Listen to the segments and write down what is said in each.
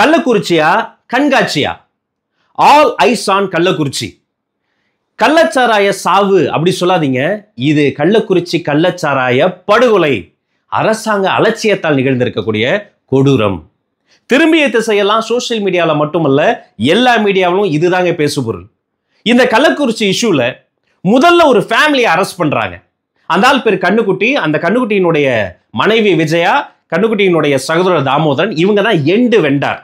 கள்ளக்குறிச்சியா கண்காட்சியா all eyes on Kallakurichi கள்ளச்சாராய சாவு அப்படி சொல்லாதீங்க இது கள்ளக்குறிச்சி கள்ளச்சாராய படுகொலை அரசாங்க அலட்சியத்தால் நிகழ்ந்திருக்கக்கூடிய கொடூரம் திரும்பிய திசையெல்லாம் சோசியல் மீடியாவில் மட்டுமல்ல எல்லா மீடியாவிலும் இதுதாங்க பேசுபொருள் இந்த கள்ளக்குறிச்சி இஷ்யூவில் முதல்ல ஒரு ஃபேமிலியை அரெஸ்ட் பண்ணுறாங்க அந்த ஆள் பேர் கண்ணுக்குட்டி அந்த கண்ணுக்குட்டியினுடைய மனைவி விஜயா கண்ணுக்குட்டியினுடைய சகோதரர் தாமோதரன் இவங்க தான் எண்டு வெண்டார்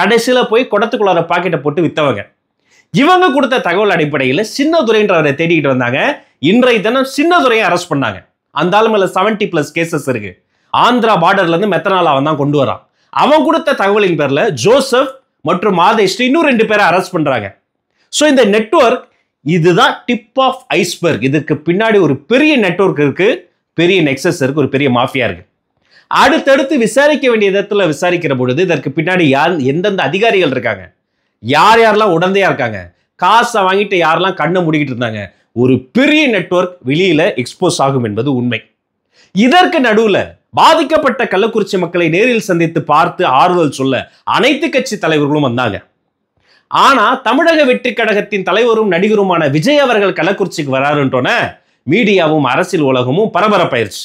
கடைசியில் போய் குடத்துக்குள்ளார பாக்கெட்டை போட்டு விற்றவங்க இவங்க கொடுத்த தகவல் அடிப்படையில் சின்னதுரைன்றவரை தேடிக்கிட்டு வந்தாங்க இன்றைய தினம் சின்னதுரையை அரெஸ்ட் பண்ணாங்க அந்த ஆள் மேலே செவன்டி ப்ளஸ் கேசஸ் இருக்கு ஆந்திரா பார்டர்லேருந்து மெத்தனால் அவன் தான் கொண்டு வரான் அவன் கொடுத்த தகவலின் பேரில் ஜோசப் மற்றும் மாதேஷ் இன்னும் ரெண்டு பேரை அரெஸ்ட் பண்ணுறாங்க ஸோ இந்த நெட்ஒர்க் இதுதான் டிப் ஆஃப் ஐஸ்பர்க் இதுக்கு பின்னாடி ஒரு பெரிய நெட்ஒர்க் இருக்கு பெரிய நெக்ஸஸ் இருக்கு ஒரு பெரிய மாஃபியா இருக்கு அடுத்தடுத்து விசாரிக்க வேண்டிய விதத்தில் விசாரிக்கிற பொழுது இதற்கு பின்னாடி யார் எந்தெந்த அதிகாரிகள் இருக்காங்க யார் யாரெல்லாம் உடந்தையா இருக்காங்க காசை வாங்கிட்டு யாரெல்லாம் கண்ணை முடிக்கிட்டு இருந்தாங்க ஒரு பெரிய நெட்ஒர்க் வெளியில எக்ஸ்போஸ் ஆகும் என்பது உண்மை இதற்கு நடுவில் பாதிக்கப்பட்ட கள்ளக்குறிச்சி மக்களை நேரில் சந்தித்து பார்த்து ஆறுதல் சொல்ல அனைத்து கட்சி தலைவர்களும் வந்தாங்க ஆனா தமிழக வெற்றி கழகத்தின் தலைவரும் நடிகருமான விஜய் அவர்கள் கள்ளக்குறிச்சிக்கு வராருன்றோன்ன மீடியாவும் அரசியல் உலகமும் பரபரப்பாயிருச்சு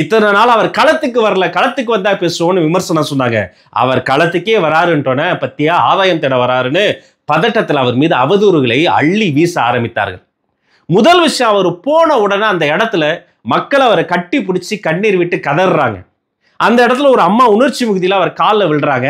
இத்தனை நாள் அவர் களத்துக்கு வரல களத்துக்கு வந்தா பேசுவோம்னு விமர்சனம் சொன்னாங்க அவர் களத்துக்கே வராருன்றோன்னே பத்தியா ஆதாயம் தேட வராருன்னு பதட்டத்தில் அவர் மீது அவதூறுகளை அள்ளி வீச ஆரம்பித்தார்கள் முதல் விஷயம் அவர் போன உடனே அந்த இடத்துல மக்கள் அவரை கட்டி பிடிச்சி கண்ணீர் விட்டு கதறாங்க அந்த இடத்துல ஒரு அம்மா உணர்ச்சி மிகுதியில் அவர் காலில் விழுறாங்க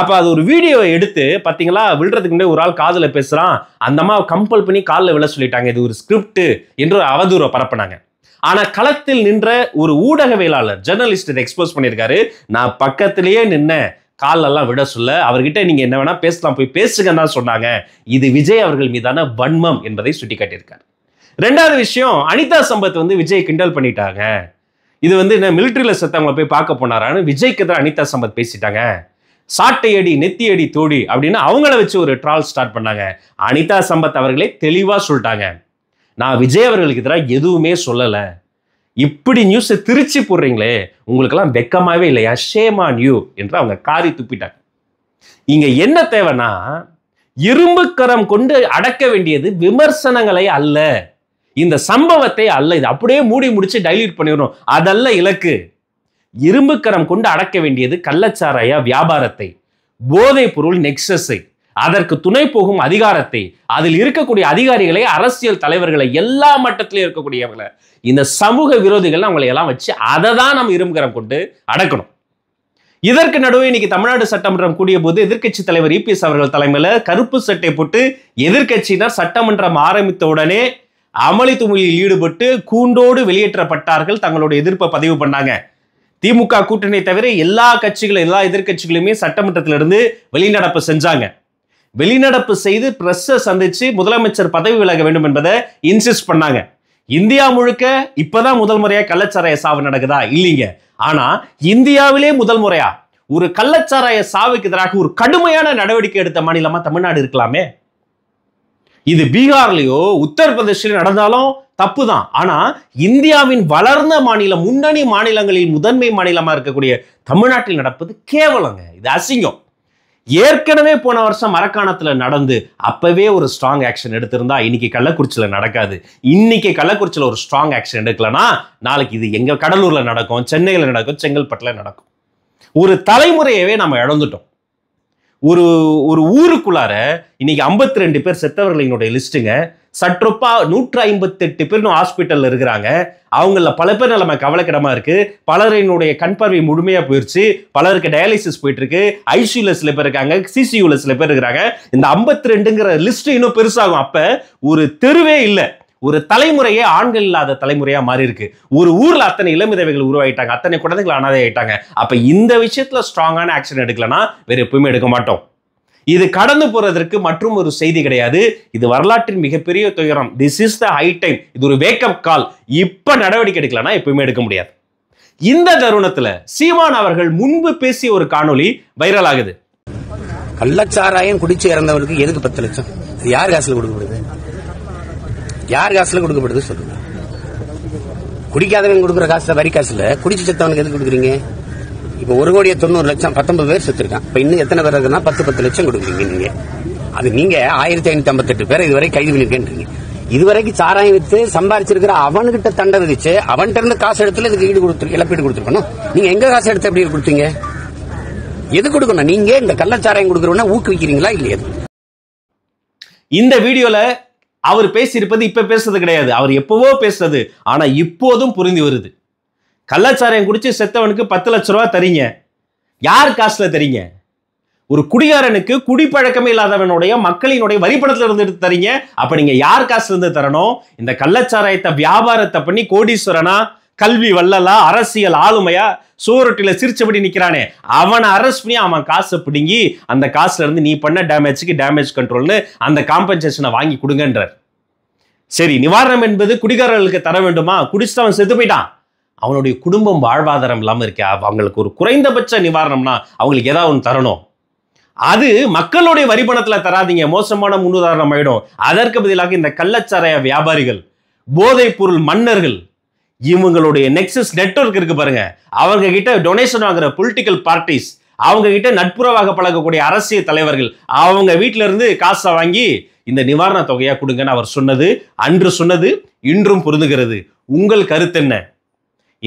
அப்போ அது ஒரு வீடியோவை எடுத்து பார்த்தீங்களா விழுறதுக்கு முன்னாடி ஒரு ஆள் காதில் பேசுகிறான் அந்த அம்மா கம்பல் பண்ணி காலில் விழ சொல்லிட்டாங்க இது ஒரு ஸ்கிரிப்ட் என்று ஒரு அவதூறை பரப்புனாங்க ஆனா களத்தில் நின்ற ஒரு ஊடகவியலாளர் ஜெர்னலிஸ்ட் இதை எக்ஸ்போஸ் பண்ணியிருக்காரு நான் பக்கத்திலேயே நின்ன காலெல்லாம் விட சொல்ல அவர்கிட்ட நீங்க என்ன வேணா பேசலாம் போய் பேசுங்க தான் சொன்னாங்க இது விஜய் அவர்கள் மீதான வன்மம் என்பதை சுட்டி காட்டியிருக்காரு ரெண்டாவது விஷயம் அனிதா சம்பத் வந்து விஜய் கிண்டல் பண்ணிட்டாங்க இது வந்து என்ன மிலிட்ரியில் செத்தவங்களை போய் பார்க்க போனாரான்னு விஜய்க்கு தான் அனிதா சம்பத் பேசிட்டாங்க சாட்டை அடி நெத்தி அடி தோடி அப்படின்னு அவங்கள வச்சு ஒரு ட்ரால் ஸ்டார்ட் பண்ணாங்க அனிதா சம்பத் அவர்களே தெளிவாக சொல்லிட்டாங்க நான் விஜய் அவர்களுக்கு எதிராக எதுவுமே சொல்லலை இப்படி நியூஸை திருச்சி போடுறீங்களே உங்களுக்கெல்லாம் வெக்கமாகவே இல்லையா ஆன் யூ என்று அவங்க காரி துப்பிட்டாங்க இங்கே என்ன தேவைன்னா இரும்புக்கரம் கொண்டு அடக்க வேண்டியது விமர்சனங்களை அல்ல இந்த சம்பவத்தை அல்ல இது அப்படியே மூடி முடிச்சு டைலீட் பண்ணிடணும் அதல்ல இலக்கு இரும்பு கரம் கொண்டு அடக்க வேண்டியது கள்ளச்சாராய வியாபாரத்தை போதைப் பொருள் நெக்ஸஸை அதற்கு துணை போகும் அதிகாரத்தை அதில் இருக்கக்கூடிய அதிகாரிகளை அரசியல் தலைவர்களை எல்லா மட்டத்திலும் இருக்கக்கூடியவர்களை இந்த சமூக விரோதிகள் அவங்களை எல்லாம் வச்சு அதை தான் நம்ம இரும்புகரம் கொண்டு அடக்கணும் இதற்கு நடுவே இன்னைக்கு தமிழ்நாடு சட்டமன்றம் கூடிய போது எதிர்கட்சி தலைவர் இபிஎஸ் அவர்கள் தலைமையில கருப்பு சட்டை போட்டு எதிர்கட்சியினர் சட்டமன்றம் ஆரம்பித்த உடனே அமளி துமளியில் ஈடுபட்டு கூண்டோடு வெளியேற்றப்பட்டார்கள் தங்களோட எதிர்ப்பை பதிவு பண்ணாங்க திமுக கூட்டணி தவிர எல்லா கட்சிகளும் எல்லா எதிர்கட்சிகளுமே சட்டமன்றத்திலிருந்து வெளிநடப்பு செஞ்சாங்க வெளிநடப்பு செய்து பிரஸ்ஸை சந்திச்சு முதலமைச்சர் பதவி விலக வேண்டும் என்பதை இன்சிஸ்ட் பண்ணாங்க இந்தியா முழுக்க இப்பதான் முதல் முறையா கள்ளச்சாராய சாவு நடக்குதா இல்லைங்க ஆனா இந்தியாவிலே முதல் முறையா ஒரு கள்ளச்சாராய சாவுக்கு எதிராக ஒரு கடுமையான நடவடிக்கை எடுத்த மாநிலமா தமிழ்நாடு இருக்கலாமே இது பீகார்லயோ உத்தரப்பிரதேசிலயோ நடந்தாலும் தப்பு தான் ஆனா இந்தியாவின் வளர்ந்த மாநிலம் முன்னணி மாநிலங்களில் முதன்மை மாநிலமா இருக்கக்கூடிய தமிழ்நாட்டில் நடப்பது கேவலங்க இது அசிங்கம் ஏற்கனவே போன வருஷம் மரக்காணத்தில் நடந்து அப்பவே ஒரு ஸ்ட்ராங் ஆக்ஷன் எடுத்திருந்தா இன்னைக்கு கள்ளக்குறிச்சியில் நடக்காது இன்னைக்கு கள்ளக்குறிச்சியில் ஒரு ஸ்ட்ராங் ஆக்ஷன் எடுக்கலனா நாளைக்கு இது எங்கள் கடலூரில் நடக்கும் சென்னையில் நடக்கும் செங்கல்பட்டில் நடக்கும் ஒரு தலைமுறையவே நம்ம இழந்துட்டோம் ஒரு ஒரு ஊருக்குள்ளார இன்னைக்கு ஐம்பத்தி ரெண்டு பேர் செத்தவர்களினுடைய லிஸ்ட்டுங்க சற்றொப்பா நூற்று ஐம்பத்தெட்டு பேர் ஹாஸ்பிட்டலில் இருக்கிறாங்க அவங்களில் பல பேர் நம்ம கவலைக்கிடமாக இருக்கு பலரினுடைய கண் பார்வை முழுமையாக போயிடுச்சு பலருக்கு டயாலிசிஸ் போயிட்டுருக்கு ஐசியூல சில பேர் இருக்காங்க சிசியூல சில பேர் இருக்கிறாங்க இந்த ஐம்பத்தி ரெண்டுங்கிற லிஸ்ட் இன்னும் பெருசாகும் அப்போ ஒரு தெருவே இல்லை ஒரு தலைமுறையே ஆண்கள் இல்லாத தலைமுறையா மாறி இருக்கு ஒரு ஊர்ல அத்தனை இளமிதவைகள் உருவாயிட்டாங்க அத்தனை குழந்தைகள் அனாதை ஆயிட்டாங்க அப்ப இந்த விஷயத்துல ஸ்ட்ராங்கான ஆக்ஷன் எடுக்கலன்னா வேற எப்பவுமே எடுக்க மாட்டோம் இது கடந்து போறதற்கு மற்றும் ஒரு செய்தி கிடையாது இது வரலாற்றின் மிகப்பெரிய துயரம் this is the high time இது ஒரு வேக்கப் கால் இப்ப நடவடிக்கை எடுக்கலனா எப்பவுமே எடுக்க முடியாது இந்த தருணத்துல சீமான் அவர்கள் முன்பு பேசிய ஒரு காணொலி வைரல் ஆகுது கள்ளச்சாராயம் குடிச்சு இறந்தவர்களுக்கு எதுக்கு பத்து லட்சம் யார் காசுல முடியுது யார் காசுல கொடுக்கப்படுது சொல்லுங்க குடிக்காதவங்க கொடுக்குற காசு வரி காசுல குடிச்சு செத்தவனுக்கு எது கொடுக்குறீங்க இப்போ ஒரு கோடியே தொண்ணூறு லட்சம் பத்தொன்பது பேர் செத்துருக்கான் இப்போ இன்னும் எத்தனை பேர் இருக்குன்னா பத்து பத்து லட்சம் கொடுக்குறீங்க நீங்க அது நீங்க ஆயிரத்தி ஐநூத்தி ஐம்பத்தெட்டு பேரை இதுவரை கைது பண்ணிருக்கேன் இதுவரைக்கும் சாராயம் வித்து சம்பாரிச்சிருக்கிற அவன்கிட்ட தண்டை விதிச்சு அவன்கிட்ட இருந்து காசு எடுத்துல இதுக்கு ஈடு கொடுத்து இழப்பீடு கொடுத்துருக்கணும் நீங்க எங்க காசு எடுத்து எப்படி கொடுத்தீங்க எது கொடுக்கணும் நீங்க இந்த கள்ளச்சாராயம் கொடுக்குறவன ஊக்குவிக்கிறீங்களா இல்லையா இந்த வீடியோல அவர் பேசியிருப்பது இப்போ பேசுறது கிடையாது அவர் எப்போவோ பேசுறது ஆனால் இப்போதும் புரிந்து வருது கள்ளச்சாரையம் குடிச்சு செத்தவனுக்கு பத்து லட்ச ரூபா தரீங்க யார் காசில் தரீங்க ஒரு குடிகாரனுக்கு குடிப்பழக்கமே இல்லாதவனுடைய மக்களினுடைய வரிப்படத்துல இருந்து எடுத்து தரீங்க அப்ப நீங்க யார் காசுல இருந்து தரணும் இந்த கள்ளச்சாராயத்தை வியாபாரத்தை பண்ணி கோடீஸ்வரனா கல்வி வல்லலா அரசியல் ஆளுமையா சூரட்டில சிரிச்சபடி நிற்கிறானே அவனை அரெஸ்ட் பண்ணி அவன் காசை பிடுங்கி அந்த காசுல இருந்து நீ பண்ண டேமேஜுக்கு டேமேஜ் கண்ட்ரோல்னு அந்த காம்பன்சேஷனை வாங்கி கொடுங்கன்றார் சரி நிவாரணம் என்பது குடிகாரர்களுக்கு தர வேண்டுமா குடிச்சுட்டு அவன் செத்து போயிட்டான் அவனுடைய குடும்பம் வாழ்வாதாரம் இல்லாமல் இருக்கா அவங்களுக்கு ஒரு குறைந்தபட்ச நிவாரணம்னா அவங்களுக்கு ஏதாவது ஒன்று தரணும் அது மக்களுடைய வரிபணத்தில் தராதீங்க தராதிங்க மோசமான முன்னுதாரணம் ஆயிடும் அதற்கு பதிலாக இந்த கள்ளச்சாராய வியாபாரிகள் போதைப் பொருள் மன்னர்கள் இவங்களுடைய நெக்ஸஸ் நெட்ஒர்க் இருக்கு பாருங்க அவங்க கிட்ட டொனேஷன் வாங்குற பொலிட்டிக்கல் பார்ட்டிஸ் அவங்க கிட்ட நட்புறவாக பழகக்கூடிய அரசியல் தலைவர்கள் அவங்க வீட்டில இருந்து காசை வாங்கி இந்த நிவாரண தொகையா கொடுங்கன்னு அவர் சொன்னது அன்று சொன்னது இன்றும் பொருந்துகிறது உங்கள் கருத்து என்ன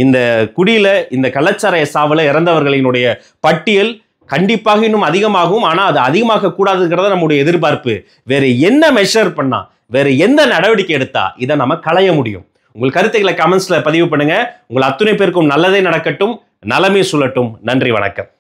இந்த குடியில இந்த கலாச்சார சாவல இறந்தவர்களினுடைய பட்டியல் கண்டிப்பாக இன்னும் அதிகமாகும் ஆனால் அது அதிகமாக கூடாதுங்கிறத நம்முடைய எதிர்பார்ப்பு வேற என்ன மெஷர் பண்ணா வேற எந்த நடவடிக்கை எடுத்தா இதை நம்ம களைய முடியும் உங்கள் கருத்துக்களை கமெண்ட்ஸில் பதிவு பண்ணுங்கள் உங்கள் அத்துணை பேருக்கும் நல்லதே நடக்கட்டும் நலமே சொல்லட்டும் நன்றி வணக்கம்